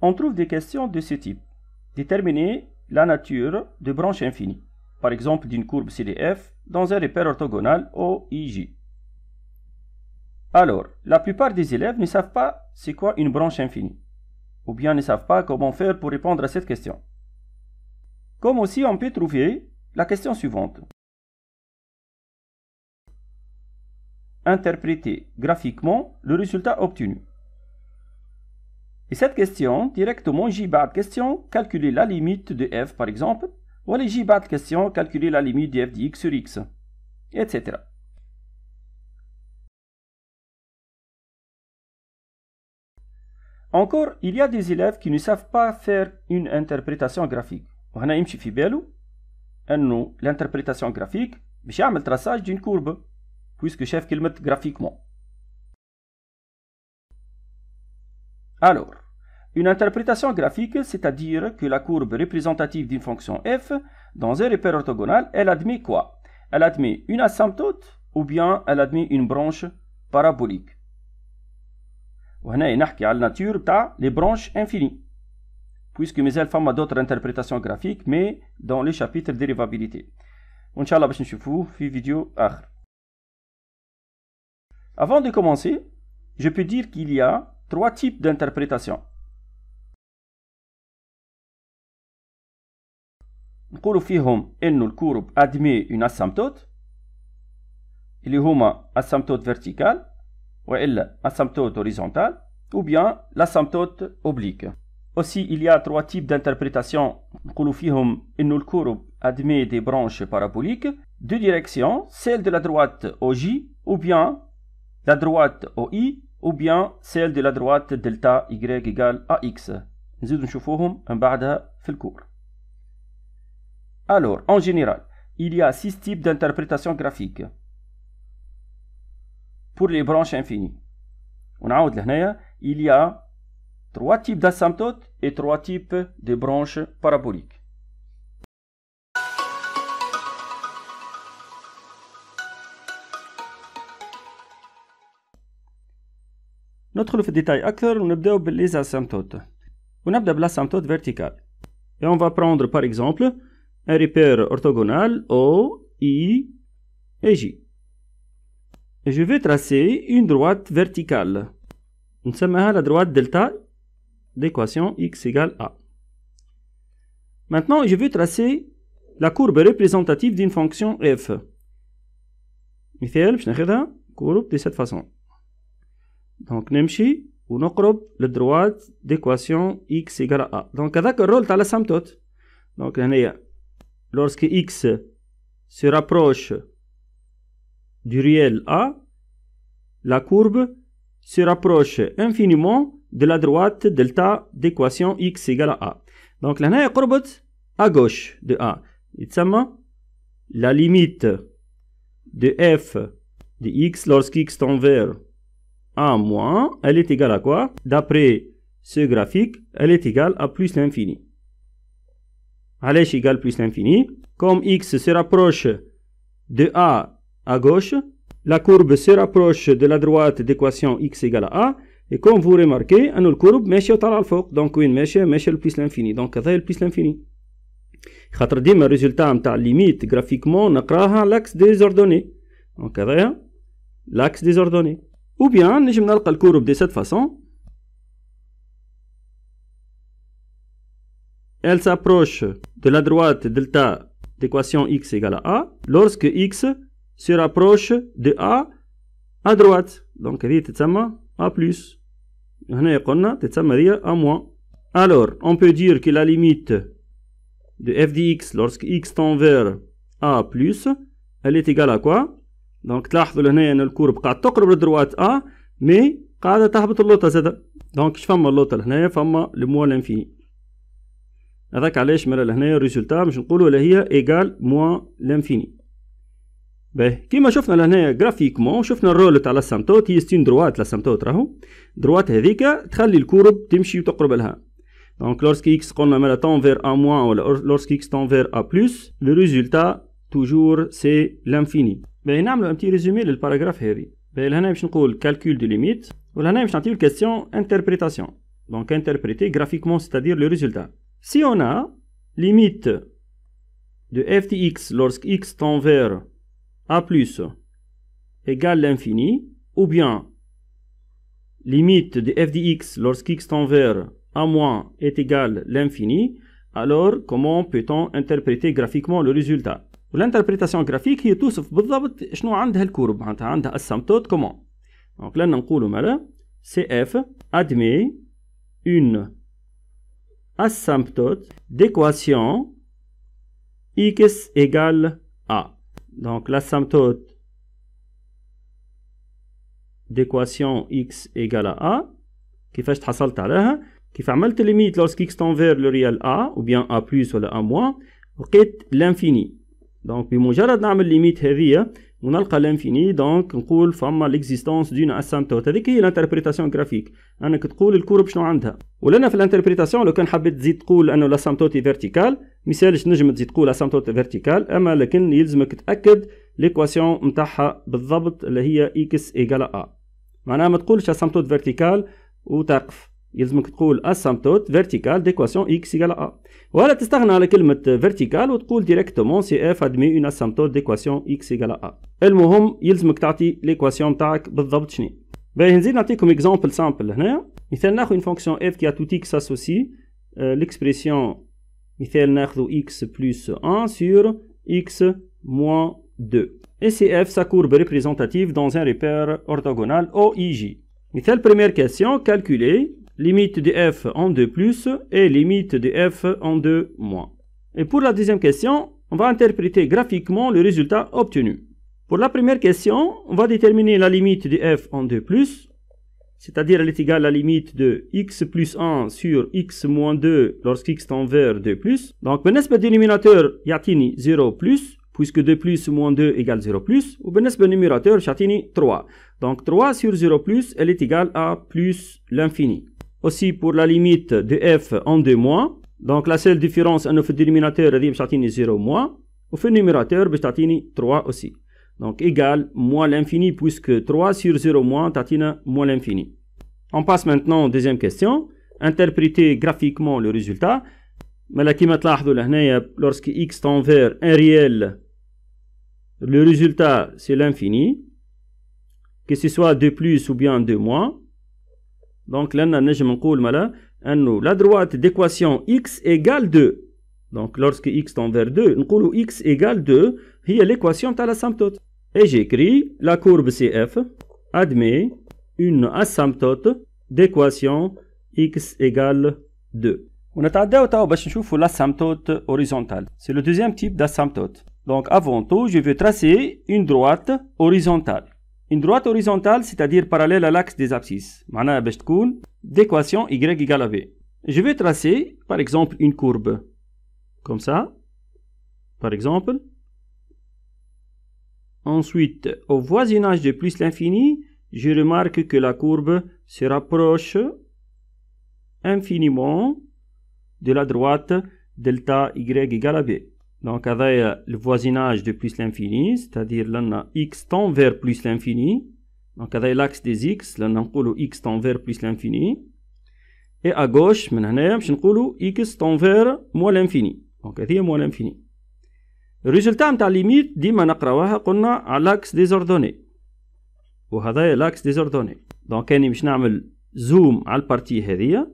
on trouve des questions de ce type. Déterminer la nature de branches infinies, par exemple d'une courbe CDF dans un repère orthogonal OIJ. Alors, la plupart des élèves ne savent pas c'est quoi une branche infinie, ou bien ne savent pas comment faire pour répondre à cette question. Comme aussi, on peut trouver la question suivante. Interpréter graphiquement le résultat obtenu. Et cette question, directement j bat question, calculer la limite de f par exemple, ou les j bat question, calculer la limite de f de x sur x, etc. Encore, il y a des élèves qui ne savent pas faire une interprétation graphique. وهنا يمشي l'interprétation graphique باش le traçage d'une courbe puisque chef qu'il met graphiquement Alors, une interprétation graphique, c'est-à-dire que la courbe représentative d'une fonction f, dans un repère orthogonal, elle admet quoi Elle admet une asymptote ou bien elle admet une branche parabolique. on وهنا à la nature, تاع les branches infinies. puisque mes elfes ont d'autres interprétations graphiques mais dans le chapitre dérivabilité. On je Avant de commencer, je peux dire qu'il y a trois types d'interprétation. نقولوا admet une asymptote il اون une une asymptote y ou une asymptote verticale. ou bien l'asymptote oblique. Aussi, il y a trois types d'interprétation. dit فيهم courbe admet des branches paraboliques, deux directions, celle de la droite au J ou bien la droite au I ou bien celle de la droite delta y égale ax نزيد نشوفوهم من dans في الكور Alors, en général, il y a six types d'interprétation graphique pour les branches infinies. On a il y a trois types d'asymptotes et trois types de branches paraboliques. ندخل في الديتاي أكثر les بالليز اسيمتوت ونبدأ l'asymptote verticale. Et on va prendre par exemple un repère orthogonal O, I et J. Et je vais tracer une droite verticale. On à la droite delta d'équation x égale a. Maintenant, je vais tracer la courbe représentative d'une fonction f. Michel, je vais courbe de cette façon. Donc, nous ou nous croupons la droite d'équation x égale à a. Donc, à le rôle, de la asymptote Donc, lorsque x se rapproche du réel a, la courbe se rapproche infiniment de la droite delta d'équation x égale à a. Donc, là, nous croupons à gauche de a. Et ça, la limite de f de x lorsque x tend vers a moins elle est égale à quoi D'après ce graphique, elle est égale à plus l'infini. Allez, égale plus l'infini. Comme X se rapproche de A à gauche, la courbe se rapproche de la droite d'équation X égale à A. Et comme vous remarquez, une courbe, mèche au à Donc, une mèche, mèche plus l'infini. Donc, c'est plus l'infini. Je que le résultat en limite graphiquement, on l'axe des ordonnées. Donc, l'axe des ordonnées. Ou bien, nous allons le courbe de cette façon. Elle s'approche de la droite delta d'équation x égale à a lorsque x se rapproche de a à droite. Donc, elle a plus. a moins. Alors, on peut dire que la limite de f de x, lorsque x tend vers a plus, elle est égale à quoi دونك تلاحظوا لهنا ان يعني الكورب قاعد تقرب لدروات ا آه، مي قاعده تهبط اللوطه زاده دونك فما اللوطه لهنايا فما الموال الانفيني هذاك علاش مالا لهنايا الريزولتا باش نقولوا لا هي ايكال موان لانفيني باهي كيما شفنا لهنايا جرافيكمون شفنا الرول تاع لاسامتوت هي ستين دروات لاسامطوت راهو دروات هذيك تخلي الكورب تمشي وتقرب لها دونك لورسكي اكس قلنا مالا تون فير ا موان ولا لورسكي اكس تون فير ا بلوس لو ريزولتا توجور سي لانفيني un petit résumé le paragraphe Harry. là, nous calcul de limite. Là, nous va une question interprétation. Donc, interpréter graphiquement, c'est-à-dire le résultat. Si on a limite de f de x lorsque x tend vers a plus égale l'infini, ou bien limite de f de lorsque x tend vers a moins est égal l'infini, alors comment peut-on interpréter graphiquement le résultat? L'interprétation graphique est tout simple. Pour le moment, on a une courbe. On a asymptote. Comment Donc, là, on cours. dit CF admet une asymptote d'équation x égale à A. Donc, l'asymptote d'équation x égale à A, qui fait que tu as la limite lorsque x tend vers le réel A, ou bien A plus ou A moins, est l'infini. دونك بمجرد نعمل ليميت هذه ونلقى لانفيني دونك نقول فما ليكزيستونس دون اسامبتوت هذيك هي الانتربريتاسيون جرافيك انك تقول الكورب شنو عندها ولنا في الانتربريتاسيون لو كان حبيت تزيد تقول انه الاسامبتوت فيرتيكال مثالش نجم تزيد تقول اسامبتوت فيرتيكال اما لكن يلزمك تاكد ليكواسيون نتاعها بالضبط اللي هي اكس ايجال ا معناها ما تقولش اسامبتوت فيرتيكال وتقف Il faut que asymptote verticale d'équation x égale à a. Ou alors, tu on la une verticale, on peut dire directement si f admet une asymptote d'équation x égale à a. Et nous allons voir l'équation de la tâche. Nous allons voir un exemple simple. Nous avons une fonction f qui a tout x associé. Euh، l'expression nous allons x plus 1 sur x moins 2. Et c'est f sa courbe représentative dans un repère orthogonal Oij. Nous la première question calculer limite de f en 2 plus et limite de f en 2 moins. Et pour la deuxième question, on va interpréter graphiquement le résultat obtenu. Pour la première question, on va déterminer la limite de f en 2 plus, c'est-à-dire elle est égale à la limite de x plus 1 sur x moins 2 x tend vers 2 plus. Donc, بالنسبة dénominateur, يعطيني 0 plus, puisque 2 plus moins 2 égale 0 plus, ou بالنسبة numérateur, chatini 3. Donc, 3 sur 0 plus, elle est égale à plus l'infini aussi pour la limite de f en 2 moins Donc la seule différence en في zéro 0 mois. Au fait numérateur, 3 aussi, donc égal moins l'infini puisque 3 sur 0 moins moins moins l'infini. On passe maintenant deuxième question. Interpréter graphiquement le résultat. Mais Mais là, تلاحظوا lorsque x tend vers un réel, le résultat c'est l'infini, que ce soit de plus ou bien 2 moins. Donc, là, d'équation x dire que la droite d'équation x égale 2 lorsque x tend vers 2 que x égale 2 a l'équation de l'asymptote. Et j'écris la courbe CF admet une asymptote d'équation x égale 2. On a l'asymptote horizontale. C'est le deuxième type d'asymptote. Donc avant tout, je vais tracer une droite horizontale une droite horizontale, c'est-à-dire parallèle à l'axe des abscisses. d'équation y égale à v. Je vais tracer, par exemple, une courbe. Comme ça. Par exemple. Ensuite, au voisinage de plus l'infini, je remarque que la courbe se rapproche infiniment de la droite delta y égale à b. دونك هذايا الفوازيناج دو بلوس لانفيني ستادير لنا اكس تنفير بلوس لانفيني دونك هذايا لاكس دي اكس لنا نقولو اكس تنفير بلوس لانفيني اي ا اغوش من هنايا باش نقولو اكس تنفير موا لانفيني دونك هذه موا لانفيني الريزلتا نتاع ليميت ديما نقراوها قلنا على لاكس ديزوردوني وهذايا لاكس ديزوردوني دونك اني باش نعمل زوم على البارتي هذه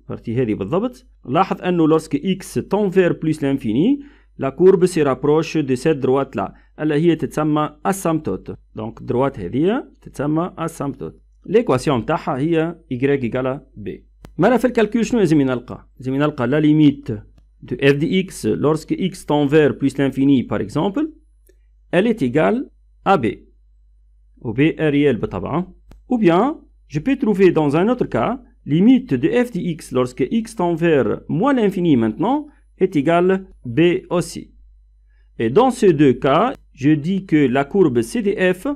البارتي هذه بالضبط لاحظ انه لورسك اكس تنفير بلوس لانفيني La courbe se rapproche de cette droite-là. Elle est exactement asymptote. Donc droite est asymptote. L'équation est y égale b. Maintenant, في le calcul, لازم la limite de f de x lorsque x tend vers plus l'infini par exemple. Elle est égale à b. Ou b réel bah, hein. Ou bien, je peux trouver dans un autre cas, limite de f de lorsque x tend vers moins l'infini maintenant, est égal à B aussi. Et dans ces deux cas, je dis que la courbe CDF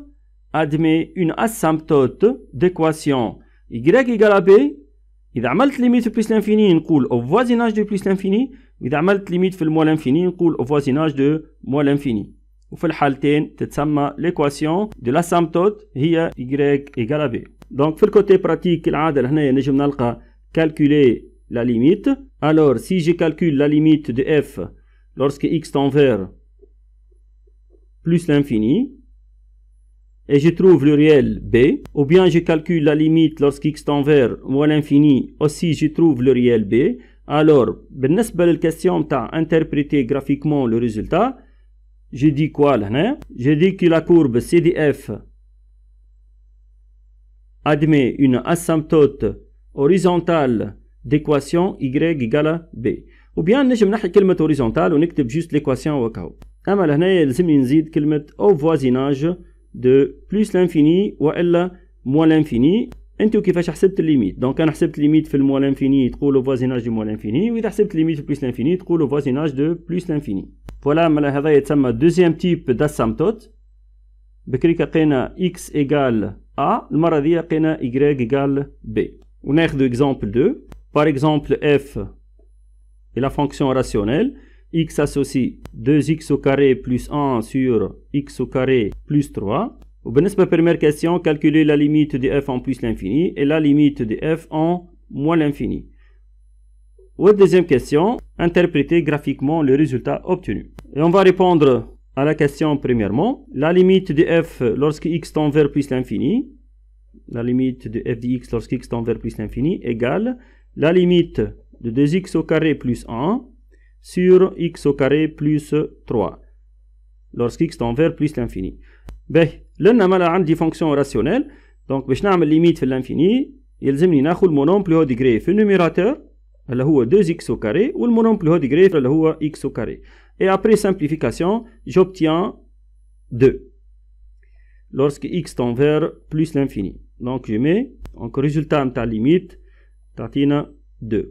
admet une asymptote d'équation y égale à B. Il la a limite plus l'infini qui coule au voisinage de plus l'infini. Il y a mal limite le moins l'infini qui coule au voisinage de moins l'infini. Et il y a l'équation de l'asymptote y égale à B. Donc, pour le côté pratique, nous avons calculé la limite. Alors, si je calcule la limite de f lorsque x tend vers plus l'infini, et je trouve le réel b, ou bien je calcule la limite lorsque x tend vers moins l'infini, aussi je trouve le réel b, alors, بالنسبة question. تاع interpréter graphiquement le résultat, je dis quoi là hein? Je dis que la courbe CDF admet une asymptote horizontale d'équation y égale à b وبيان نجم نحي كلمة هوريزونتال ونكتب جوست ليكواسيون وكهو أما لهنا يلزمني نزيد كلمة أو فوازيناج دو بلوس لانفيني وإلا موا لانفيني انتو كيفاش حسبت الليميت دونك انا حسبت الليميت في الموا لانفيني تقولوا فوازيناج دو موا لانفيني واذا حسبت الليميت في بلوس لانفيني تقولوا فوازيناج دو بلوس لانفيني فوالا مالا هذا يتسمى دوزيام تيب داسامتوت بكري لقينا اكس ايكال ا المره ذي لقينا y ايكال بي وناخذ اكزامبل 2 Par exemple, f est la fonction rationnelle. x associe 2x au carré plus 1 sur x au carré plus 3. la première question, calculer la limite de f en plus l'infini et la limite de f en moins l'infini. Ou deuxième question, interpréter graphiquement le résultat obtenu. Et on va répondre à la question premièrement. La limite de f lorsque x tend vers plus l'infini, la limite de f x lorsque x tend vers plus l'infini, égale la limite de 2x au carré plus 1 sur x au carré plus 3 lorsqu'x tend vers plus l'infini. لأن مالا عندي فونكسيون راسيونيل l'infini باش نعمل l'infini في le يلزمني ناخذ plus haut degré في numérateur, اللي هو 2 x au carré plus haut degré اللي هو x au carré et après simplification j'obtiens 2 lorsque x tend vers plus l'infini donc je mets donc résultat de ta limite تعطينا دو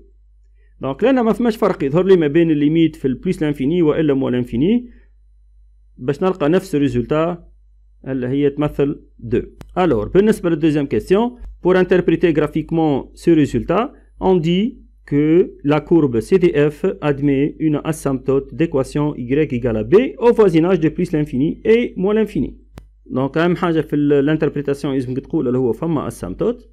دونك لهنا ما فماش فرق يظهر لي ما بين الليميت في البلس لانفيني والا مو لانفيني باش نلقى نفس الريزولتا اللي هي تمثل دو الور بالنسبه للدوزيام كيسيون بور interpréter graphiquement سو résultat on dit que la courbe CDF admet une asymptote d'équation y égale à b au voisinage de plus l'infini et moins l'infini. Donc, أهم حاجة في الانتربريتاسيون لازمك تقول اللي هو فما اسامبتوت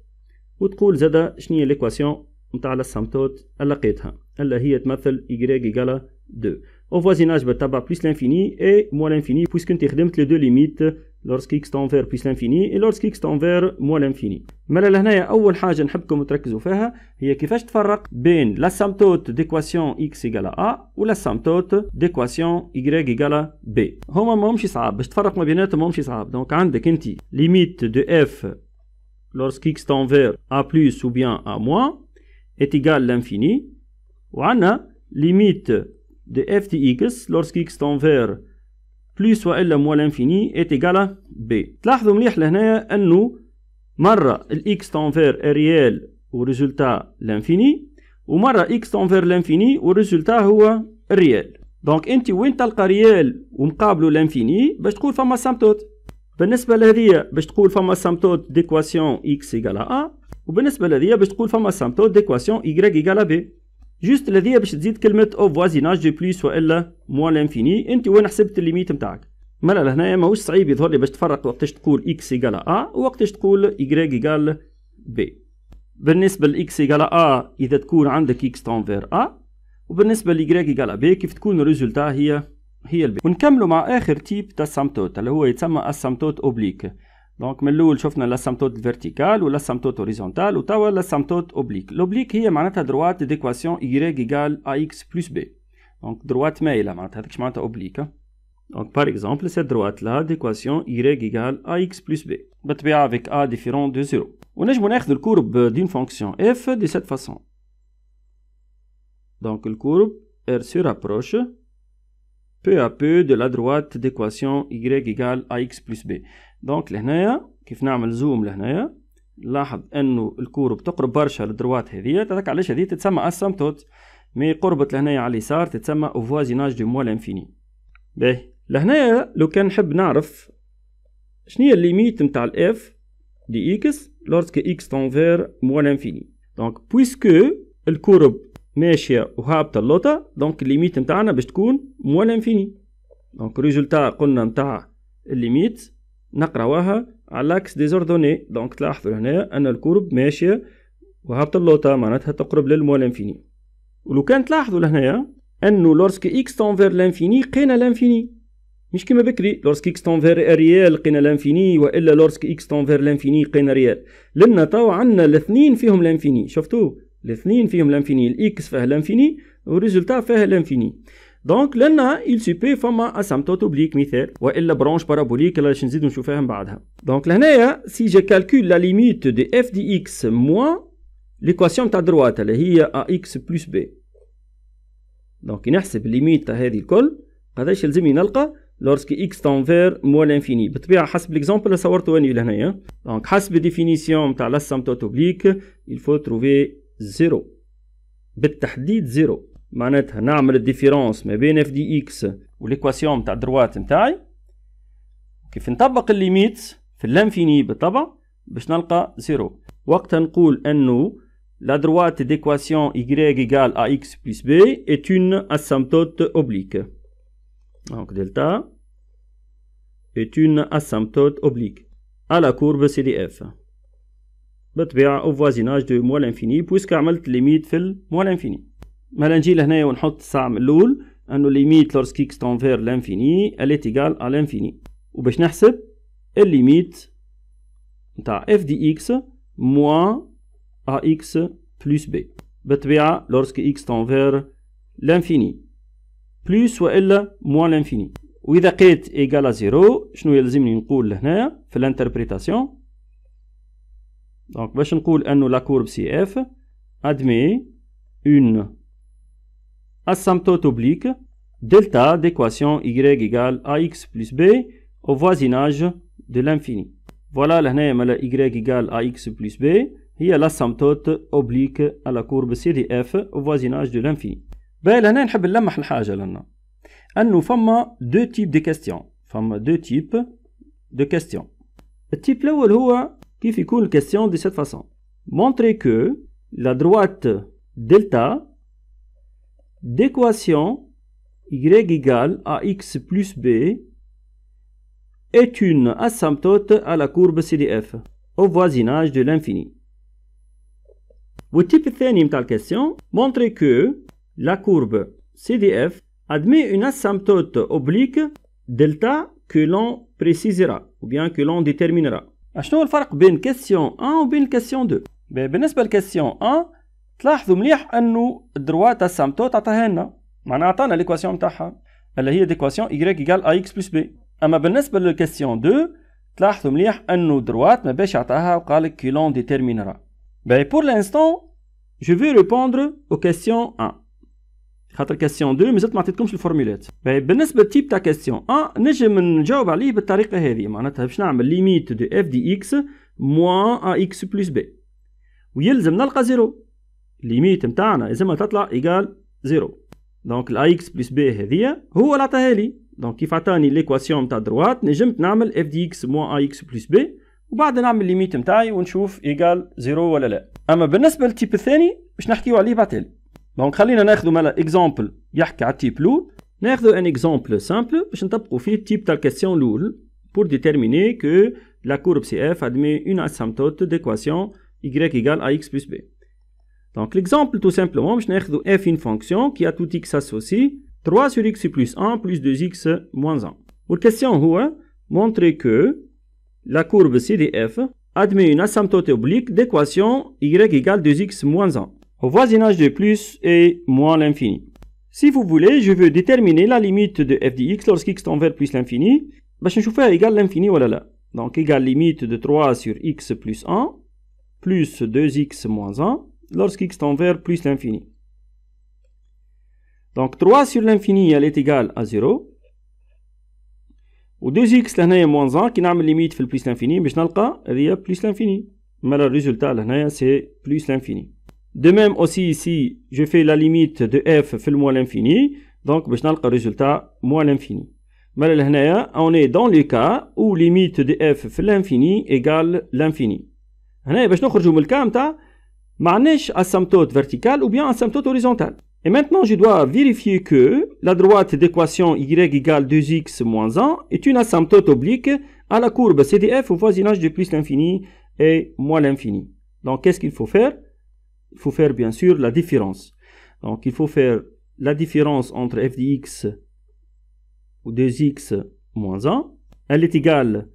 وتقول زادا شنو هي ليكواسيون نتاع لاسامبتوت اللي لقيتها اللي هي تمثل y إيكالا 2 او فوازيناج بالتبع بلس لانفيني اي موا لانفيني بويسك انت خدمت لي دو ليميت لورسك اكس تنفير بلس لانفيني اي لورسك اكس تنفير موا لانفيني مالا لهنايا اول حاجه نحبكم تركزوا فيها هي كيفاش تفرق بين لاسامبتوت ديكواسيون اكس ايجالا ا و سامتوت ديكواسيون y إيكالا بي هما ماهمش صعاب باش تفرق ما بيناتهم ماهمش صعاب دونك عندك انت ليميت دو اف lorsqu'x tend vers a plus ou bien a moins est égal à l'infini وعنا limite de f de x lorsqu'x tend vers plus والا moins l'infini est égal à b تلاحظوا مليح لهنايا انه مره الاكس تون فير ريال وريزولتا لانفيني ومره اكس تون فير لانفيني والريزولتا هو الريال دونك انت وين تلقى ريال ومقابله لانفيني باش تقول فما سامتوت بالنسبه لهذه باش تقول فما سامتود ديكواسيون اكس ايغال ا وبالنسبه لهذه باش تقول فما سامتود ديكواسيون يغريك ايكال بي جوست لهذه باش تزيد كلمه او فوازيناج دو بليس والا موان لانفيني انت وين حسبت الليميت نتاعك مالا لهنايا ماهوش صعيب يظهر لي باش تفرق وقتاش تقول اكس ايغال ا ووقتاش تقول يغريك ايغال بي بالنسبه لاكس ايغال ا اذا تكون عندك اكس تنفير ا وبالنسبه لي ايكال بي كيف تكون الريزلتا هي هي البي ونكملوا مع اخر تيب تاع اللي هو يتسمى اسمتوت اوبليك دونك من الاول شفنا لاسمتوت فيرتيكال ولاسامتوت هوريزونتال وتوا لاسمتوت اوبليك الاوبليك هي معناتها دروات ديكواسيون y ايكال اكس بلس بي دونك دروات مايله معناتها هذيك معناتها اوبليك دونك باغ اكزومبل سي دروات لا ديكواسيون y ايكال اكس بلس بي بالطبيعه افيك ا ديفيرون دو زيرو ونجمو ناخذ الكورب دين فونكسيون اف دي سيت فاسون دونك الكورب ار سي ابروش peu à peu de la droite d'équation y égale ax plus b دونك لهنايا كيف نعمل زوم لهنايا نلاحظ انه الكورب تقرب برشا للدروات هذيا هذاك علاش هذه تتسمى اسامبتوت مي قربت لهنايا على اليسار تتسمى اوفوازيناج دو موال لانفيني باهي لهنايا لو كان نحب نعرف شنو الليميت نتاع الاف دي اكس لورسك اكس تنفير موال لانفيني دونك بويسكو الكورب ماشيه وهابطه اللوطه دونك الليميت نتاعنا باش تكون موا لانفيني دونك ريزولتا قلنا نتاع الليميت نقراوها على لاكس ديزوردوني دونك تلاحظوا هنا ان الكورب ماشيه وهابطه اللوطه معناتها تقرب للموا لانفيني ولو كان تلاحظوا لهنايا انه لورسك اكس تنفير لانفيني لقينا لانفيني مش كيما بكري لورسك اكس تنفير ريال لقينا لانفيني والا لورسك اكس تنفير لانفيني لقينا ريال لان تو عندنا الاثنين فيهم لانفيني شفتوا الاثنين فيهم لانفيني الاكس فيه لانفيني والريزلتا فيه لانفيني دونك لنا ال سي بي فما اسامتوت اوبليك مثال والا برانش بارابوليك اللي باش نزيدو نشوفوها من بعدها دونك لهنايا سي جي كالكول لا ليميت دي اف دي اكس موان ليكواسيون تاع دروات اللي هي ا اكس بلس بي دونك نحسب ليميت تاع هذه الكل قداش يلزمني نلقى لورسك اكس فير موا لانفيني بالطبيعه حسب ليكزومبل اللي صورته اني لهنايا دونك حسب ديفينيسيون تاع لاسامتوت اوبليك الفو تروفي زيرو بالتحديد زيرو معناتها نعمل الديفيرونس ما بين اف دي اكس والايكواسيون تاع الدروات نتاعي كيف نطبق الليميت في الانفيني بالطبع باش نلقى زيرو وقتها نقول انه لا دروات ديكواسيون y ايغال ا اكس بلس بي ات اون اسامبتوت اوبليك دونك دلتا ات اون اسامبتوت اوبليك على كورب سي دي اف بطبيعة أو فوازيناج دو موال انفيني بويسك عملت ليميت في الموا انفيني مالا نجي لهنايا ونحط الساعة من الأول انو ليميت لورس إكس تنفير لانفيني أليت إيكال أ انفيني وباش نحسب الليميت نتاع اف دي إكس موان أ إكس بلس بي بطبيعة لورس إكس تنفير لانفيني بلس وإلا موان لانفيني وإذا قيت إيكال زيرو شنو يلزمني نقول لهنايا في الانتربريتاسيون Donc, dire que la courbe CF admet une asymptote oblique delta d'équation y égale ax plus b au voisinage de l'infini. Voilà لهنا y égale ax plus b la l'asymptote oblique à la courbe CDF au voisinage de l'infini. on ben, nous avons deux types de questions. فما type تيب دي de deux types de Le type qui fait une question de cette façon. Montrez que la droite delta d'équation y égale à x plus b est une asymptote à la courbe CDF au voisinage de l'infini. Vous type de la question Montrez que la courbe CDF admet une asymptote oblique delta que l'on précisera ou bien que l'on déterminera. شنو هو الفرق بين كاسيون 1 وبين الكاسيون 2 بالنسبه للكاسيون 1 تلاحظوا مليح انه الدروا تاع سامتو تعطاها لنا معناها عطانا ليكواسيون تاعها اللي هي ديكواسيون y ايكال اي اكس بلس بي اما بالنسبه للكاسيون 2 تلاحظوا مليح انه دروات ما باش يعطاها وقال لك كي لون ديتيرمينرا باهي بور لانستون جو في ريبوندر aux questions 1 خاطر كاستيون 2 مازلت ما عطيتكمش الفورمولات طيب، بالنسبه للتيب تاع كاستيون 1 نجم نجاوب عليه بالطريقه هذه معناتها باش نعمل ليميت دو اف دي اكس موان ا اكس بلس بي ويلزم نلقى زيرو ليميت نتاعنا لازم تطلع ايكال زيرو دونك الا اكس بلس بي هذيا هو اللي عطاها لي دونك كيف عطاني ليكواسيون تاع دروات نجمت نعمل اف دي اكس موان ا اكس بلس بي وبعد نعمل ليميت نتاعي ونشوف ايكال زيرو ولا لا اما بالنسبه للتيب الثاني باش نحكيو عليه تالي Donc, خلينا ناخذ مثلا اكزامبل يحكي على التيب الاول ناخذ ان اكزامبل سامبل باش نطبقوا فيه التيب تاع pour déterminer que la courbe CF admet une asymptote d'équation y égale à x plus b. Donc l'exemple tout simplement, je vais f une fonction qui a tout x associé, 3 sur x plus 1 plus 2x moins 1. Pour question montrer que la courbe CDF admet une asymptote oblique d'équation y égale 2x moins 1 au voisinage de plus et moins l'infini. Si vous voulez, je veux déterminer la limite de f dx lorsqu'x tend vers plus l'infini. Je vais faire égal l'infini voilà. Donc égale limite de 3 sur x plus 1 plus 2x moins 1 lorsqu'x tend vers plus l'infini. Donc 3 sur l'infini elle est égale à 0 Ou 2x لهنايا moins 1 كي نعمل n'ai في l'infini. لانفيني باش نلقى plus l'infini. Mais le résultat, لهنايا c'est plus l'infini. De même aussi ici, je fais la limite de f le moins l'infini, donc je n'ai le résultat moins l'infini. Mais on est dans le cas où limite de f في l'infini égale l'infini. je asymptote verticale ou bien asymptote horizontale. Et maintenant, je dois vérifier que la droite d'équation y égale 2x moins 1 est une asymptote oblique à la courbe CDF au voisinage de plus l'infini et moins l'infini. Donc, qu'est-ce qu'il faut faire il faut faire bien sûr la différence. Donc il faut faire la différence entre f x ou 2x moins 1. Elle est égale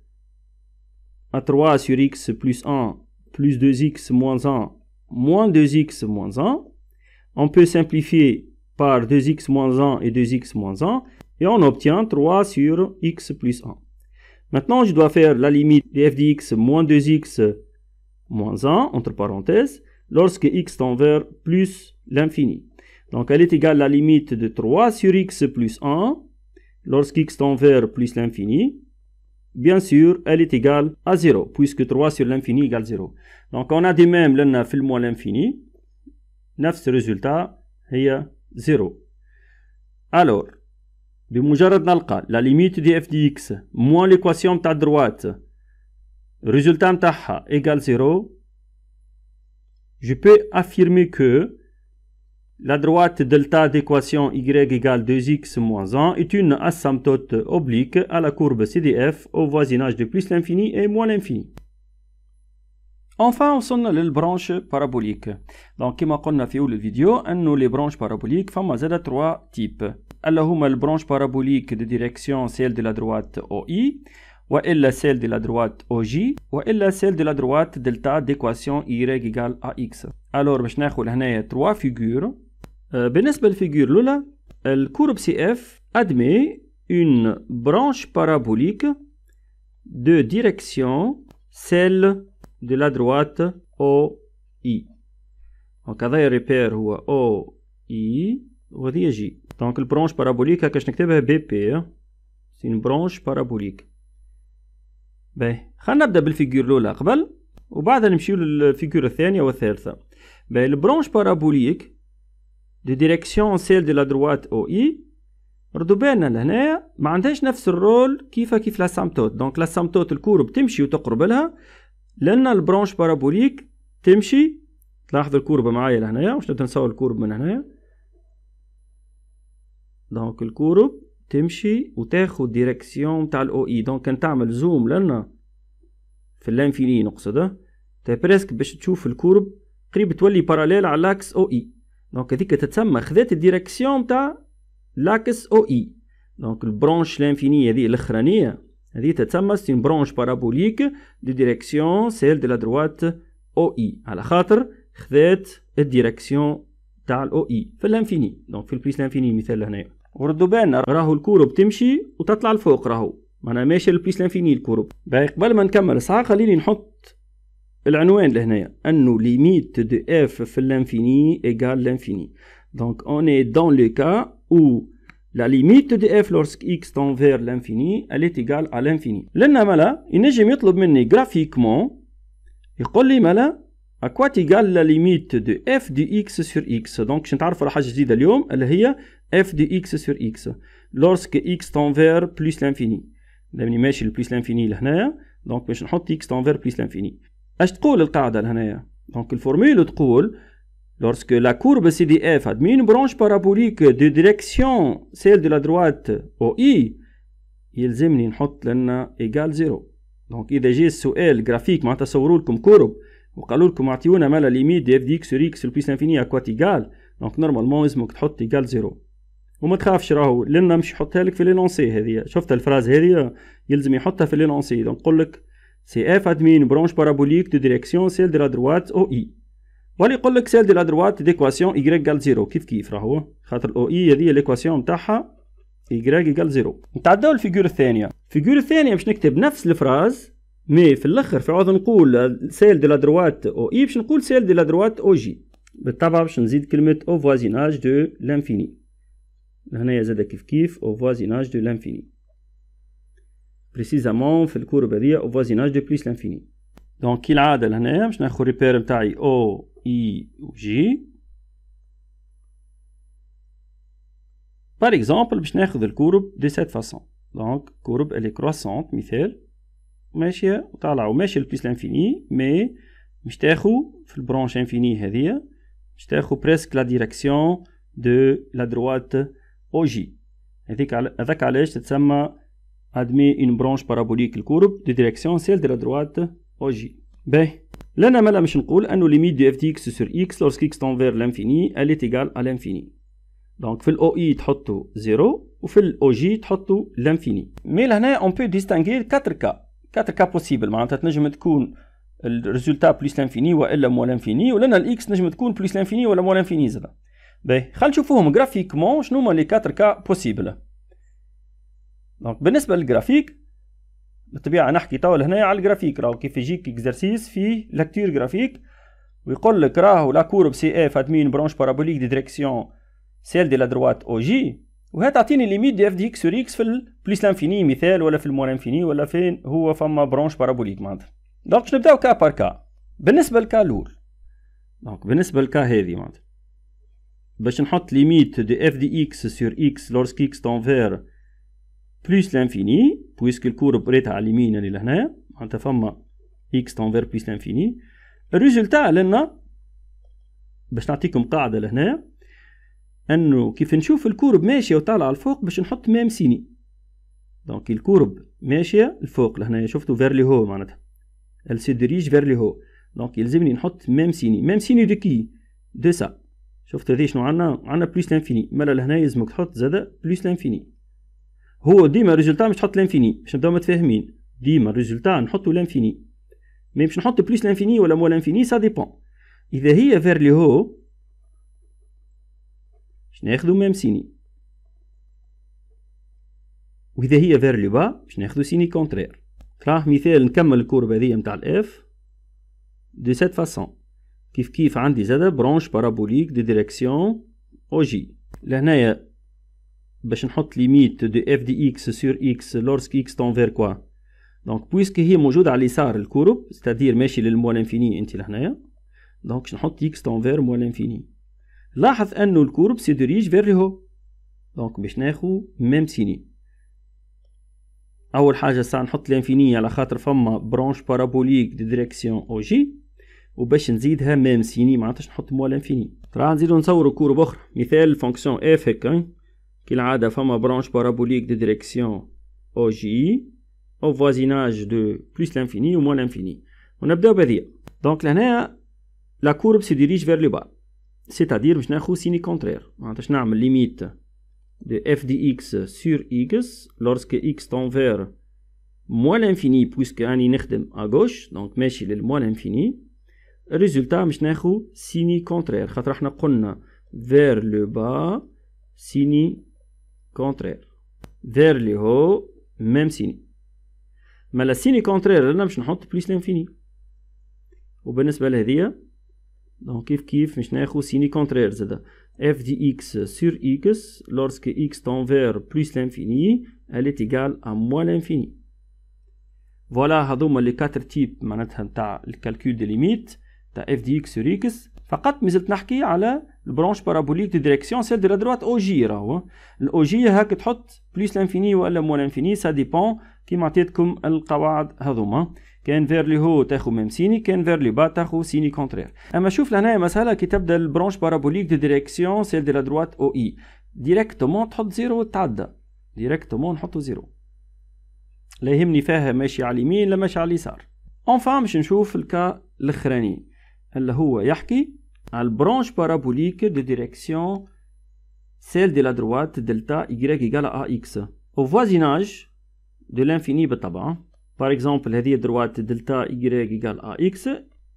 à 3 sur x plus 1 plus 2x moins 1 moins 2x moins 1. On peut simplifier par 2x moins 1 et 2x moins 1 et on obtient 3 sur x plus 1. Maintenant, je dois faire la limite de f dx moins 2x moins 1 entre parenthèses lorsque x tend vers plus l'infini. Donc elle est égale à la limite de 3 sur x plus 1 Lorsque x tend vers plus l'infini. Bien sûr, elle est égale à 0 puisque 3 sur l'infini égale 0. Donc on a des mêmes l'un le moins l'infini. ce résultat est 0. Alors la limite de f x moins l'équation ta droite résultat h égale 0 je peux affirmer que la droite delta d'équation y égale 2x moins 1 est une asymptote oblique à la courbe CDF au voisinage de plus l'infini et moins l'infini. Enfin, on parabolique. branches paraboliques. Donc, a la vidéo, le vidéo, nous les branches paraboliques paraboliques à 3 types. types. هما les parabolique paraboliques de direction celle de la droite OI. Ou est la celle de la droite OJ, ou est la celle de la droite delta d'équation y égale à x. Alors, je vais faire trois figures. Cette figure, la courbe CF, admet une branche parabolique de direction celle de la droite OI. Donc, quand vous repère OI, vous J. Donc, la branche parabolique, quand hein. je c'est une branche parabolique. باهي خلينا نبدا بالفيجور الاولى قبل وبعدها نمشيو للفيجور الثانيه والثالثه باهي البرونش بارابوليك دي ديريكسيون سيل دو لا دروات او اي ردو بالنا لهنايا ما عندهاش نفس الرول كيف كيف لا دونك لا الكورب تمشي وتقرب لها لان البرونش بارابوليك تمشي تلاحظ الكوربه معايا لهنايا واش نبدا نصور الكورب من هنايا دونك الكورب تمشي وتاخد ديريكسيون تاع الاو اي دونك كان تعمل زوم لنا في اللانفيني نقصده تا بريسك باش تشوف الكورب قريب تولي باراليل على لاكس او اي دونك هذيك تتسمى خذات الديريكسيون تاع لاكس او اي e. دونك البرونش لانفيني هذه الاخرانيه هذه تتسمى سي برونش بارابوليك دي ديريكسيون سيل دو لا دروات او اي على خاطر خذات الديريكسيون تاع الاو اي e في الانفيني دونك في البليس لانفيني مثال هنايا بالنا راهو الكورب تمشي وتطلع لفوق راهو معناها ماشي البيسلان لانفيني الكورب باهي قبل ما نكمل ساعة خليني نحط العنوان لهنايا انه ليميت دو اف في الانفيني ايكال لانفيني دونك اوني دون لو كا او لا ليميت دو اف لورسك اكس فير لانفيني اليت ايكال ا لانفيني لان ملا ينجم يطلب مني جرافيكمون يقول لي ملا à quoi est égale la limite de f de x sur x Donc, je vais vous la chose de l'aujourd'hui, elle est f de x sur x. Lorsque x tend vers plus l'infini. Je mis le plus l'infini là. Hein? Donc, je vais mettre x tend vers plus l'infini. Je vais vous dire le cas Donc, la formule est lorsque la courbe CDF admet une branche parabolique de direction, celle de la droite, au i, il va mettre égale 0. Donc, il déjà a un graphique, je vais vous dire comme courbe. وقالوا لكم اعطيونا مالا ليميت دي اف دي اكس سور اكس البيس انفيني اكوا تيغال دونك نورمالمون لازمك تحط تيغال زيرو وما تخافش راهو لنا مش يحطها لك في ليلونسي هذه شفت الفراز هذه يلزم يحطها في ليلونسي دونك نقول لك سي اف ادمين برونش بارابوليك دو ديريكسيون سيل دي لا دروات او اي ولا يقول لك سيل دي لا دروات ديكواسيون y قال زيرو كيف كيف راهو خاطر او اي هذه ليكواسيون تاعها y قال زيرو نتعداو الفيجور الثانيه الفيجور الثانيه باش نكتب نفس الفراز مي في الاخر في عوض نقول سيل دي لا دروات او اي باش نقول سيل دي لا دروات او جي بالطبع باش نزيد كلمه او فوازيناج دو لانفيني هنايا زاد كيف كيف او فوازيناج دو لانفيني بريسيزامون في الكورب هذيا او فوازيناج دو بليس لانفيني دونك كي العاده لهنايا باش ناخذ ريبير نتاعي او اي و جي بار اكزومبل باش ناخذ الكورب دي سيت فاسون دونك كورب الي كروسونت مثال ماشية وطالعة وماشية لبليس لانفيني مي باش تاخو في البرونش انفيني هذه باش تاخو بريسك لا ديريكسيون دو لا دروات او جي هذيك هذاك علاش تتسمى ادمي اون برونش بارابوليك الكورب دو ديريكسيون سيل دو لا دروات او جي باهي لنا ما لا باش نقول انو ليميت دو اف دي اكس سور اكس لورسك اكس تون فير لانفيني الي تيغال ا لانفيني دونك في الاو اي تحطو زيرو وفي الاو جي تحطو لانفيني مي لهنا اون بو ديستانغي كاتر كا كاتر كا بوسيبل معناتها تنجم تكون الريزولتا بلوس لانفيني والا مو لانفيني ولنا الاكس نجم تكون بلوس لانفيني ولا مو لانفيني زاد باهي خلينا نشوفوهم جرافيكمون شنو هما لي كاتر كا بوسيبل دونك بالنسبه للجرافيك بالطبيعه نحكي طول هنايا على الجرافيك راهو كيف يجيك اكزرسيس فيه لكتور جرافيك ويقول لك راهو لا كورب سي اف ادمين برونش بارابوليك دي ديريكسيون سيل دي لا دروات او جي وهي تعطيني ليميت دي اف دي اكس اكس في البليس لانفيني مثال ولا في المور انفيني ولا فين هو فما برونش بارابوليك معناتها دونك باش نبداو كا بار كا بالنسبه لكا الاول دونك بالنسبه لكا هذه معناتها باش نحط ليميت دي اف دي اكس سور اكس لورسك اكس تنفير بليس لانفيني بويسك الكور بريتها على اليمين اللي يعني لهنا معناتها فما اكس تنفير بليس لانفيني الريزلتا لنا باش نعطيكم قاعده لهنا انه كيف نشوف الكورب ماشيه وطالعه الفوق باش نحط مام سيني دونك الكورب ماشيه الفوق لهنا شفتوا فيرلي هو معناتها ال سي ديريج فيرلي هو دونك يلزمني نحط مام سيني مام سيني دو كي دو سا شفت هاذي شنو عندنا عندنا بلوس لانفيني مالا لهنا يلزمك تحط زادا بلوس لانفيني هو ديما ريزولتا مش تحط لانفيني باش نبداو متفاهمين ديما ريزولتا نحطو لانفيني مي باش نحط بلوس لانفيني ولا مو لانفيني سا ديبون اذا هي فيرلي هو باش ناخذو ميم سيني واذا هي فير لو با باش ناخذو سيني كونترير راه مثال نكمل الكورب هذه متاع الاف دو سيت فاسون كيف كيف عندي زادا برونش بارابوليك دي ديريكسيون او جي لهنايا باش نحط ليميت دو اف دي اكس سور اكس لورسك اكس تون فير كوا دونك بويسك هي موجودة على اليسار الكورب ستادير ماشي للموال انفيني انت لهنايا دونك نحط اكس تون فير موال انفيني لاحظ انه الكورب سي ديريج فير هو دونك باش ناخو ميم سيني اول حاجه ساعه نحط لانفيني على خاطر فما برونش بارابوليك دي ديريكسيون او جي وباش نزيدها ميم سيني معناتش نحط موال لانفيني ترى نزيدو نصورو كورب اخرى مثال فونكسيون اف هكا كالعاده فما برونش بارابوليك دي ديريكسيون او جي او فوازيناج دو بلوس لانفيني وموا لانفيني ونبداو بهذيا دونك لهنا لا كورب سي ديريج فير لو با سيتادير باش ناخذ سيني كونترير معناتها باش نعمل ليميت اف دي اكس سور x لورسك اكس tend فير moins لانفيني بويسك راني نخدم ا غوش دونك ماشي للموان لانفيني الريزولتا باش ناخذ سيني كونترير خاطر احنا قلنا فير لو با سيني كونترير فير لي هو ميم سيني مالا سيني كونترير انا باش نحط بليس لانفيني وبالنسبه لهذيا دونك كيف كيف مش ناخو سيني كونترير زادا اف دي اكس سور اكس لورسك اكس تون فير بلوس لانفيني elle est égale موان لانفيني فوالا هذوما لي كاتر تيب معناتها نتاع الكالكول دي ليميت تاع اف دي اكس سور اكس فقط مازلت نحكي على البرونش بارابوليك دي ديريكسيون سيل دي لا دروات او جي راهو الاو جي هاك تحط بلوس لانفيني ولا موان لانفيني سا ديبون كيما عطيتكم القواعد هذوما كان فير لي هو تاخو ميم سيني كان فير لي با تاخو سيني كونترير اما شوف لهنا مساله كي تبدا البرونش بارابوليك دو ديريكسيون سيل دي لا دروات او اي ديريكتومون تحط زيرو وتعدى ديريكتومون نحطو زيرو لا يهمني فيها ماشي على اليمين لا ماشي على اليسار اونفا باش نشوف الكا الاخراني اللي هو يحكي على البرونش بارابوليك دو ديريكسيون سيل دي لا دروات دلتا y égale ا اكس او فوازيناج دو لانفيني بالطبع Par exemple, هذه دروات دلتا y égale ا اكس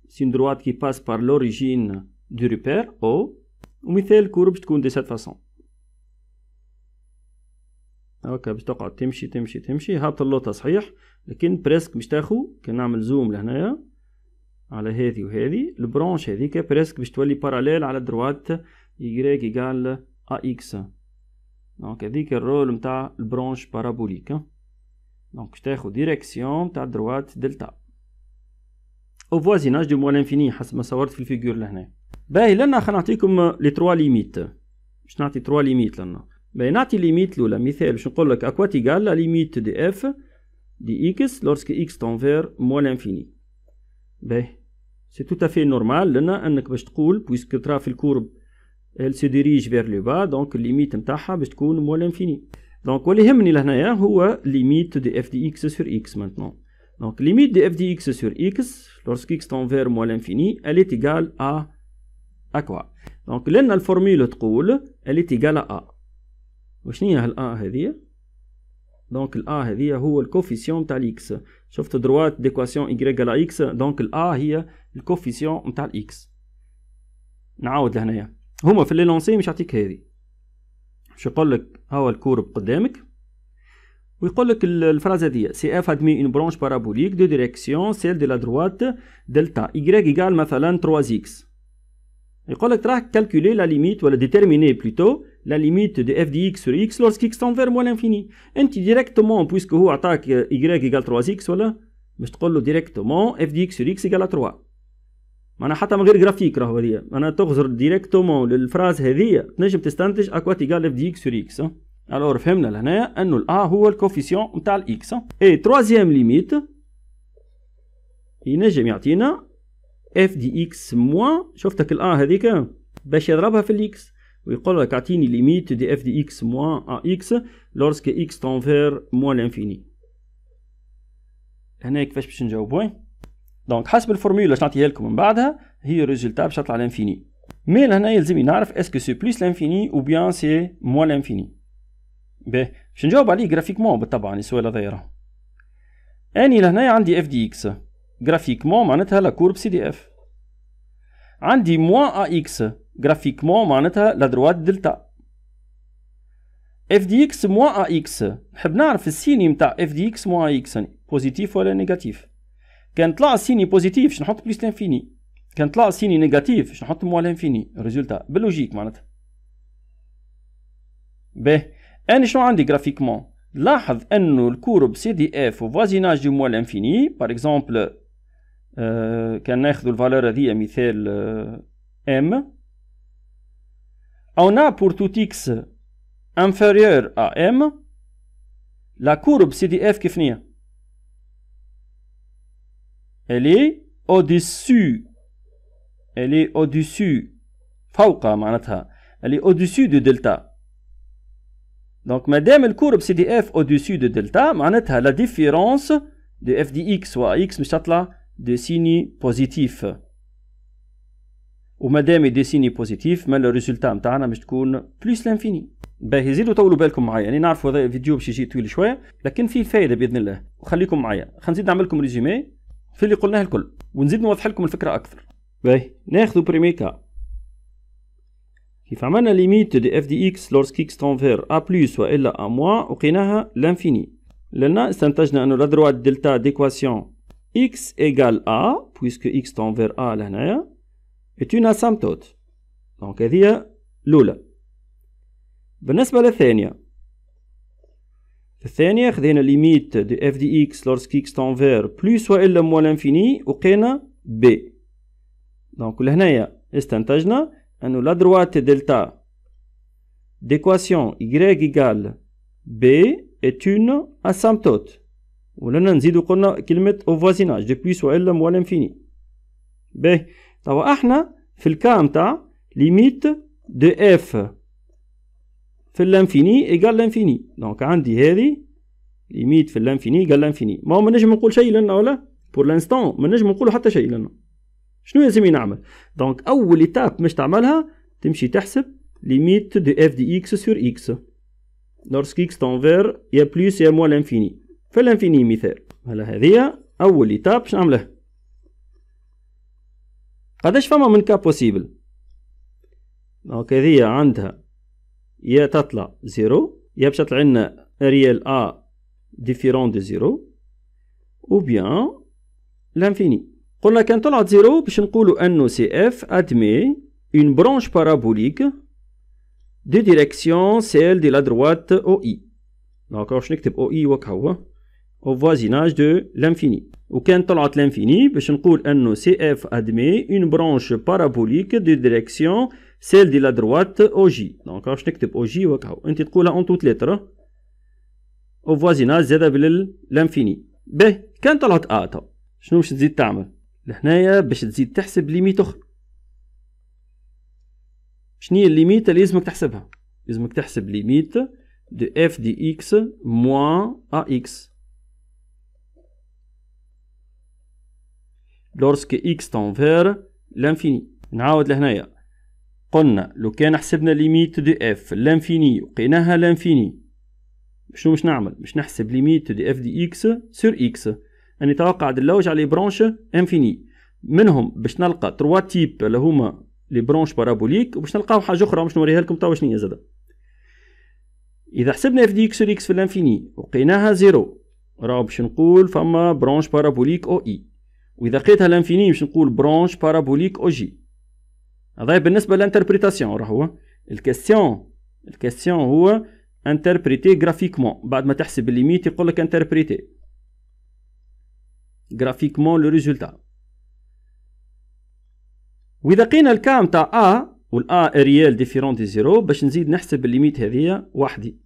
سي دروات كي باس بار لوريجين دو ريبير او ومثال كورب باش تكون دي سات فاصون هاكا باش تقعد تمشي تمشي تمشي هابط اللوطة صحيح لكن بريسك باش تاخو كان نعمل زوم لهنايا على هذه وهذه البرونش هذيك بريسك باش تولي باراليل على دروات يغريك يقال ا اكس دونك هذيك الرول نتاع البرونش بارابوليك دونك تاخد ديريكسيون تاع دروات دلتا او فوازيناج دو موال انفيني حسب ما صورت في الفيغور لهنا باهي لنا خلينا نعطيكم لي تروا ليميت باش نعطي تروا ليميت لنا باهي نعطي ليميت الاولى مثال باش نقول لك اكوا تيغال لا ليميت دي اف دي اكس لورسك اكس تنفير موال انفيني باهي سي تو تافي نورمال لنا انك باش تقول بويسك ترا في الكورب ال سي ديريج فير لو با دونك ليميت نتاعها باش تكون موال انفيني دونك واللي يهمني لهنايا هو ليميت دي اف دي اكس سور اكس maintenant دونك ليميت دي اف دي اكس سور اكس لورسك اكس تون فير موال انفيني الي est ا اكوا دونك لان الفورميلا تقول الي est ا وشنيا a وشنو هي هالا هذه دونك الا هذه هو الكوفيسيون تاع الاكس شفت دروات ديكواسيون ي على اكس دونك الا هي الكوفيسيون تاع الاكس نعاود لهنايا هما في لي لونسي مش يعطيك هذه باش يقول لك هو الكورب قدامك ويقول لك الفرازه دي سي اف ادمي اون برونش بارابوليك دو ديريكسيون سيل دي لا دروات دلتا ايغريك ايغال مثلا 3 اكس يقول لك راح كالكولي لا ليميت ولا ديتيرميني بلوتو لا ليميت دو اف دي اكس سور اكس لورسك اكس فير مو لانفيني انت ديريكتومون بويسكو هو عطاك ايغريك ايغال 3 اكس ولا باش تقول له ديريكتومون اف دي اكس سور اكس ايغال 3 معناها حتى من غير جرافيك راهو هذيا معناها تغزر ديريكتومون للفراز هذيا تنجم تستنتج اكوا تيغال اف دي اكس سور اكس الوغ فهمنا لهنايا انه الا هو الكوفيسيون نتاع الاكس اي تروازيام ليميت ينجم يعطينا اف دي اكس موان شفتك الا هذيك باش يضربها في الاكس ويقول لك اعطيني ليميت دي اف دي اكس موان ا اكس لورسك اكس تنفير موان لانفيني هنا كيفاش باش نجاوبوه دونك حسب الفورمولا باش نعطيها لكم من بعدها هي الريزلتا باش تطلع لانفيني مي لهنا يلزمني نعرف اسكو سي بلوس لانفيني او بيان سي موان لانفيني باهي باش نجاوب عليه جرافيكمون بالطبع السؤال يعني هذا راهو اني لهنا عندي اف دي اكس جرافيكمون معناتها لا كورب سي دي اف عندي موان ا اكس جرافيكمون معناتها لا دروات دلتا اف دي اكس موان ا اكس نحب نعرف السيني نتاع اف دي اكس موان ا اكس بوزيتيف ولا نيجاتيف كان طلع السيني بوزيتيف باش نحط بليس لانفيني كان طلع السيني نيجاتيف باش نحط موال لانفيني ريزولتا باللوجيك معناتها باهي انا شنو عندي جرافيكمون لاحظ انه الكورب سي دي اف وفوازيناج دو موال لانفيني باغ اكزومبل آه كان ناخذ الفالور هذه مثال ام آه، اونا بور a pour tout x inférieur à m la courbe CDF كيفنيه Elle est au-dessus. Elle est au-dessus. فوق معناتها. Elle est au-dessus de delta. Donc, madame le courbe CDF au-dessus de delta, معناتها la différence de f dx ou x مش تطلع de signe positif. وما دام دي سيني بوزيتيف لو ريزولتا نتاعنا باش تكون بلوس لانفيني باهي زيدوا طولوا بالكم معايا يعني نعرفوا هذا الفيديو باش يجي طويل شويه لكن فيه فايده باذن الله وخليكم معايا خلينا نزيد نعمل لكم ريزومي في اللي قلناه الكل ونزيد نوضح لكم الفكره اكثر باهي ناخذ بريميكا كيف عملنا ليميت دي اف دي اكس لورسك اكس تونفير ا بلس والا ا موان وقيناها لانفيني لان استنتجنا انه دروات دلتا ديكواسيون اكس ايغال ا بويسك اكس تونفير ا لهنايا, ات اون اسامبتوت دونك هذه الأولى. بالنسبة للثانية الثانية خدينا ليميت دو اف دي اكس لورسك اكس تنفير بلوس والا موال انفيني وقينا بي دونك لهنايا استنتجنا انو لا دروات دلتا ديكواسيون y ايكال بي ات اون asymptote ولنا نزيدو قلنا كلمة او فوازيناج دو بلوس والا موال انفيني باهي توا احنا في الكام تاع ليميت دو اف في اللانفيني ايجال لانفيني دونك عندي هذه ليميت في اللانفيني ايجال لانفيني ما هو ما نجم نقول شيء لنا ولا بور لانستون ما نجم حتى شيء لنا شنو لازم نعمل دونك اول ايتاب باش تعملها تمشي تحسب ليميت دو اف دي اكس سور اكس لورسك اكس تون فير يا بلوس يا موان لانفيني في لانفيني مثال هلا هذه اول ايتاب باش نعمله قداش فما من كا بوسيبل دونك هذه عندها يا تطلع زيرو يا باش تطلع لنا ريال ا ديفيرون دو زيرو او بيان لانفيني قلنا كان طلعت زيرو باش نقولوا انه سي اف ادمي اون برونش بارابوليك دو ديريكسيون سيل دي لا دروات او اي دونك واش نكتب او اي وكا هو او فوازيناج دو لانفيني وكان طلعت لانفيني باش نقول انه سي اف ادمي اون برونش بارابوليك دو ديريكسيون سيل دي لا دروات او جي دونك واش نكتب او جي وكاو انت تقولها اون توت ليتر او فوازيناج زاده بالانفيني به كان طلعت ا طب شنو باش تزيد تعمل لهنايا باش تزيد تحسب ليميت اخرى شنو هي الليميت اللي لازمك تحسبها لازمك تحسب ليميت دو اف دي اكس موان ا اكس لورسك اكس تنفير لانفيني نعاود لهنايا قلنا لو كان حسبنا ليميت دي اف لانفيني وقيناها لانفيني شنو باش نعمل باش نحسب ليميت دي اف دي اكس سير اكس اني توقع دلوج على برونش انفيني منهم باش نلقى تروا تيب اللي هما لي برونش بارابوليك وباش نلقاو حاجه اخرى باش نوريها لكم توا شنو هي اذا حسبنا اف دي اكس اكس في الانفيني وقيناها زيرو راه باش نقول فما برونش بارابوليك او اي واذا لقيتها الانفيني باش نقول برونش بارابوليك او جي هذا بالنسبه للانتربريتاسيون راه هو الكاستيون الكاستيون هو انتربريتي جرافيكمون بعد ما تحسب الليميت يقول لك انتربريتي جرافيكمون لو ريزولتا واذا قينا الكام تاع ا والا ريال ديفيرون دي زيرو باش نزيد نحسب الليميت هذه وحدي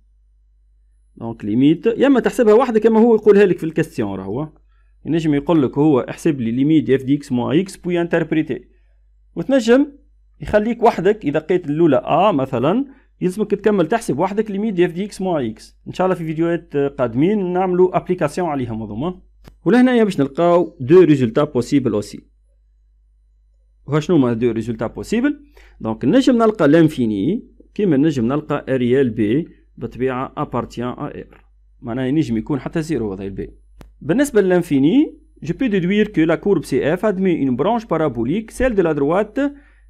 دونك ليميت يا اما تحسبها وحدك اما هو يقولها لك في الكاستيون راهو ينجم يقول لك هو احسب لي ليميت اف دي اكس موان اكس بوي انتربريتي وتنجم يخليك وحدك اذا لقيت الاولى ا مثلا يلزمك تكمل تحسب وحدك ليميت اف دي اكس مو اكس ان شاء الله في فيديوهات قادمين نعملوا ابليكاسيون عليها مظلومه ولهنايا باش نلقاو دو ريزولتا بوسيبل اوسي وشنو هما دو ريزولتا بوسيبل دونك نجم نلقى لانفيني كيما نجم نلقى اريال بي بطبيعه ابارتيان ا ار معناها ينجم يكون حتى زيرو وضع البي بالنسبه للانفيني دو دوير كو لا كورب سي اف ادمي اون برونش بارابوليك سيل دو لا دروات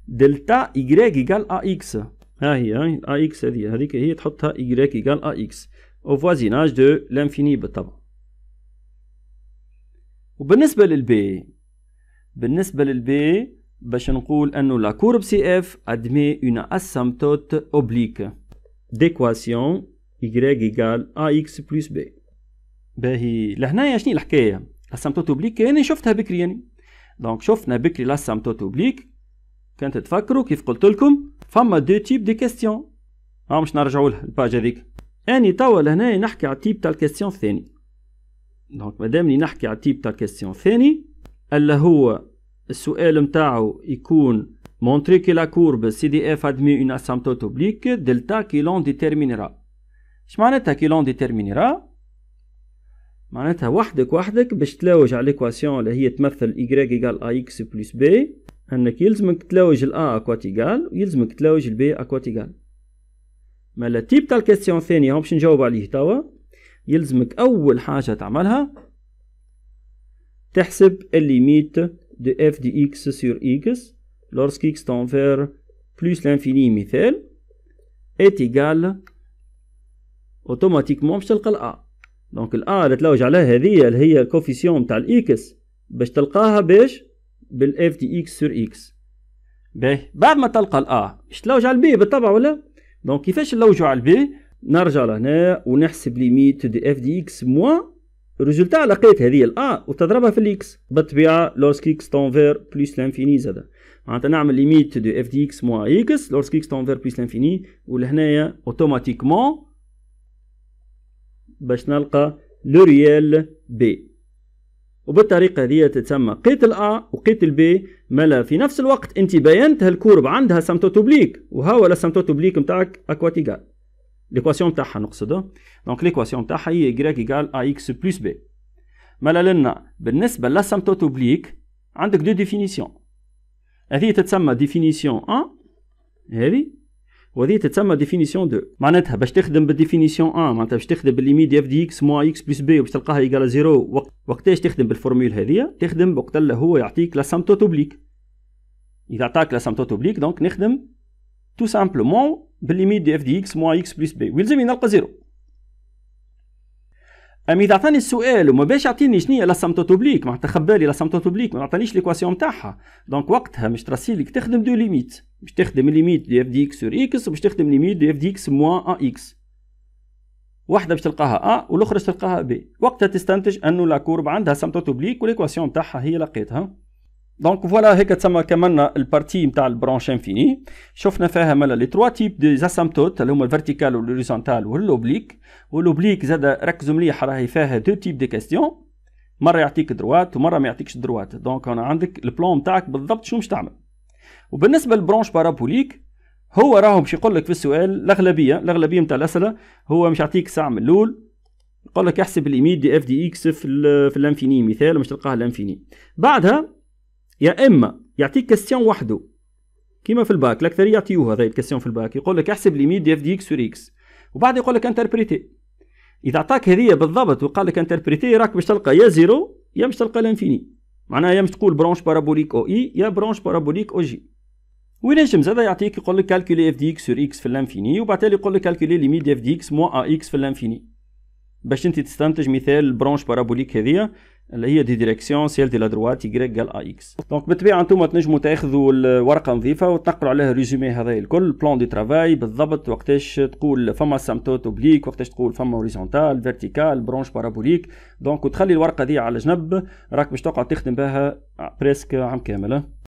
دلتا يجراج إيكال ا اكس ها هي هاي ا اكس هذه هذيك هي تحطها يجراج إيكال ا اكس او فوازيناج دو لانفيني بالطبع وبالنسبة للبي بالنسبة للبي باش نقول أنو لا كورب سي اف ادمي اون اسامتوت اوبليك ديكواسيون إيكال أ إكس بلس بي باهي لهنايا شنو الحكايه أسامتوت اوبليك انا شفتها بكري يعني دونك شفنا بكري الاسامتوت اوبليك كانت تفكروا كيف قلت لكم فما دو تيب دي كيستيون ها باش نرجعوا لها الباج هذيك اني توا لهنا نحكي على تيب تاع الكيستيون الثاني دونك لي نحكي على تيب تاع الكيستيون الثاني الا هو السؤال نتاعو يكون مونتري كي لا كورب سي دي اف ادمي اون اسامبتوت اوبليك دلتا كي لون ديتيرمينيرا اش معناتها كي لون ديترمينيرا معناتها وحدك وحدك باش تلاوج على ليكواسيون اللي هي تمثل y ايكال اي اكس بلس بي انك يلزمك تلوج الا اكواتيكال ويلزمك تلوج البي اكواتيكال مالا تيب تاع الكيستيون الثانية باش نجاوب عليه توا يلزمك اول حاجة تعملها تحسب الليميت دو اف دي اكس سور اكس لورسك اكس تنفير بلوس لانفيني مثال اتيكال اوتوماتيكمون باش تلقى الا دونك الا اللي تلوج عليها هذه اللي هي الكوفيسيون تاع الاكس باش تلقاها باش بالاف دي اكس سور اكس باهي بعد ما تلقى الا باش تلوج على البي بالطبع ولا دونك كيفاش نلوجو على البي نرجع لهنا ونحسب ليميت دي اف دي اكس موان الريزلتاع لقيت هذه الا وتضربها في الاكس بالطبيعه لورسك اكس تونفير بلوس لانفيني زاد معناتها نعمل ليميت دو اف دي اكس موان اكس لورسك اكس تونفير بلوس لانفيني ولهنايا اوتوماتيكمون باش نلقى لو ريال بي وبالطريقه هذه تتسمى قيت الأ وقيت البي ملا في نفس الوقت انت بينت هالكورب عندها سمتوتوبليك وهو لا سمتوتوبليك نتاعك اكواتيكال ليكواسيون تاعها نقصده دونك ليكواسيون تاعها هي y ايكال اي اكس بلس بي ملا لنا بالنسبه لاسمتوتوبليك عندك دو ديفينيسيون هذه تتسمى ديفينيسيون 1 هذه وهذه تتسمى ديفينيسيون 2 معناتها باش تخدم بالديفينيسيون 1 معناتها باش تخدم بالليميت ديال اف دي اكس موا اكس بلس بي وباش تلقاها ايكال زيرو وقت وقتاش تخدم بالفورمول هذه تخدم وقت اللي هو يعطيك لا سام اوبليك اذا عطاك لا سام اوبليك دونك نخدم تو سامبلومون بالليميت دي اف دي اكس موا اكس بلس بي ويلزمني نلقى زيرو أم إذا عطاني السؤال وما باش يعطيني شنيا لا أوبليك معناتها خبالي لا أوبليك ما عطانيش ليكواسيون تاعها دونك وقتها باش تراسيلك تخدم دو ليميت باش تخدم ليميت دي اف دي اكس سور اكس وباش تخدم ليميت دي اف دي اكس موان ا اكس واحدة باش تلقاها ا والأخرى باش تلقاها بي وقتها تستنتج أنه لا كورب عندها أوبليك وليكواسيون تاعها هي لقيتها دونك فوالا هيك تسمى كملنا البارتي نتاع البرانش انفيني شفنا فيها مالا لي تروا تيب دي زاسامتوت اللي هما الفيرتيكال والهوريزونتال والوبليك والوبليك زاد ركزوا مليح راهي فيها دو تيب دي كاستيون مره يعطيك دروات ومره ما يعطيكش دروات دونك انا عندك البلان نتاعك بالضبط شنو باش تعمل وبالنسبه للبرونش بارابوليك هو راهو باش يقول لك في السؤال الاغلبيه الاغلبيه نتاع الاسئله هو مش يعطيك ساعه من الاول يقول لك احسب الايميد دي اف دي اكس في الانفيني مثال مش تلقاه الانفيني بعدها يا اما يعطيك كاستيون وحده كيما في الباك الاكثريه يعطيوها هذه الكاستيون في الباك يقول لك احسب ليميت دي اف دي اكس سور اكس وبعد يقول لك انتربريتي اذا عطاك هذه بالضبط وقال لك انتربريتي راك باش تلقى يا زيرو يا باش تلقى لانفيني معناها يا باش تقول برونش بارابوليك او اي يا برونش بارابوليك او جي وينجم زاد يعطيك يقول لك كالكولي اف دي اكس سور اكس في الانفيني تالي يقول لك كالكولي ليميت دي اف دي اكس مو ا اكس في الانفيني باش انت تستنتج مثال برونش بارابوليك هذه اللي هي دي ديريكسيون سيل دي لا دروات يغريك قال ا اكس دونك بالطبيعه انتم تنجموا تاخذوا الورقه نظيفه وتنقلوا عليها ريزومي هذا الكل بلان دي ترافاي بالضبط وقتاش تقول فما سامتوت اوبليك وقتاش تقول فما هوريزونتال فيرتيكال برونش بارابوليك دونك وتخلي الورقه دي على جنب راك باش تقعد تخدم بها بريسك آه، عام كامل